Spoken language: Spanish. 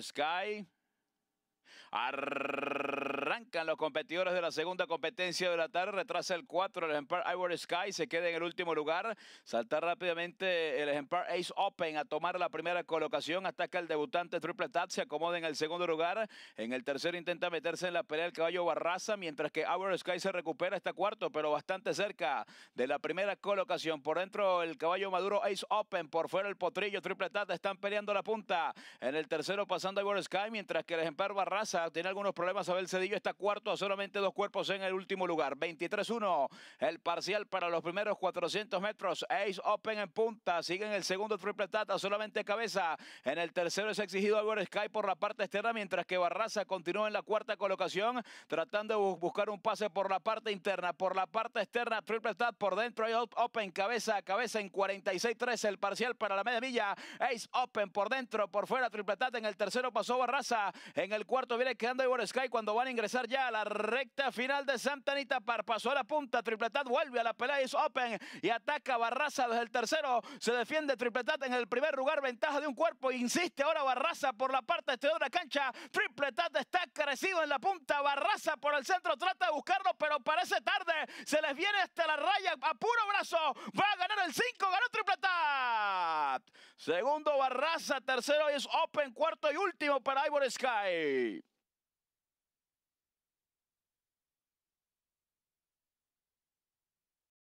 Sky. Arr los competidores de la segunda competencia de la tarde. Retrasa el 4 el ejemplar Ivory Sky, se queda en el último lugar. Salta rápidamente el ejemplar Ace Open a tomar la primera colocación. hasta que el debutante Triple Tat se acomoda en el segundo lugar. En el tercero intenta meterse en la pelea el caballo Barraza, mientras que Ivory Sky se recupera Está cuarto, pero bastante cerca de la primera colocación. Por dentro el caballo Maduro Ace Open, por fuera el potrillo Triple Tap, están peleando la punta. En el tercero pasando Ivory Sky, mientras que el ejemplar Barraza tiene algunos problemas. a ver el Cedillo está cuarto a solamente dos cuerpos en el último lugar. 23-1 el parcial para los primeros 400 metros. Ace Open en punta. Sigue en el segundo triple tata, solamente cabeza. En el tercero es exigido a Ivor Sky por la parte externa, mientras que Barraza continúa en la cuarta colocación, tratando de buscar un pase por la parte interna. Por la parte externa, triple tata por dentro. Ace Open cabeza a cabeza en 46-3 el parcial para la media milla. Ace Open por dentro, por fuera, triple tata. En el tercero pasó Barraza. En el cuarto viene quedando Ivor Sky cuando van a ingresar ya la recta final de Santa Anita. Pasó a la punta. Tripletat vuelve a la pelea. Es open y ataca Barraza desde el tercero. Se defiende Tripletat en el primer lugar. Ventaja de un cuerpo. Insiste ahora Barraza por la parte exterior de la cancha. Tripletat está crecido en la punta. Barraza por el centro. Trata de buscarlo, pero parece tarde. Se les viene hasta la raya a puro brazo. Va a ganar el 5. Ganó Tripletat. Segundo Barraza. Tercero es open. Cuarto y último para Ivor Sky.